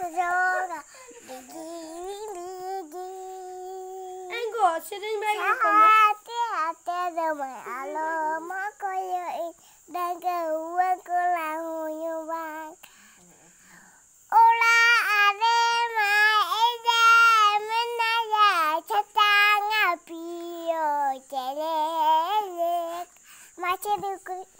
Tesoro, Engo, ecco, sini lagi kamu. Hati hati sama aloma koyo dan keuang kulang nyuwang. Ula ada mai ada menaya catang api yo celek. Macam tu